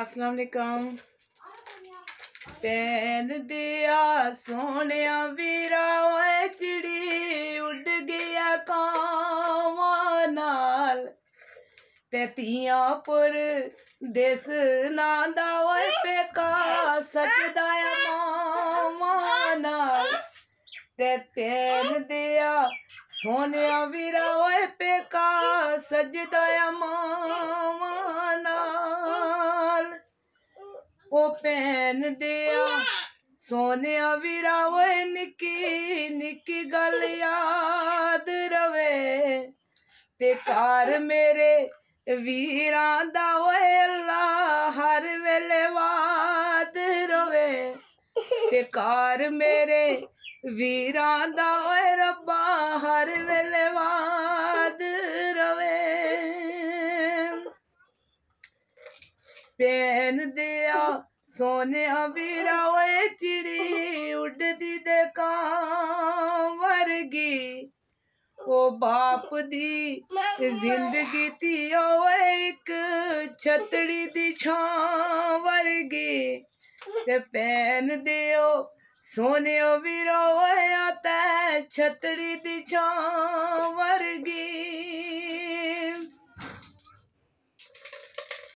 अस्सलाम वालेकुम पैन दिया सोने वीरा ओए चिड़ी उड गया कॉमाल नाल पर दिस देस ना दावे पे का सकदा मावा नाल दिया सोने वीरा ओए पे का सजदा को पहन दिया सोनिया वीरावे निकी निकी गल याद रवे ते कार मेरे वीरां दा हर वेले वाद रवे ते कार मेरे वीरां दा हर वेले पहन दिया सोने अबीरा वे चिड़ी उडदी दे कांवरगी ओ बाप दी जिंदगी थी ओए एक छतरी दी छांवरगी ते पहन दियो सोने अबीरा वे आता छतड़ी दी छांवर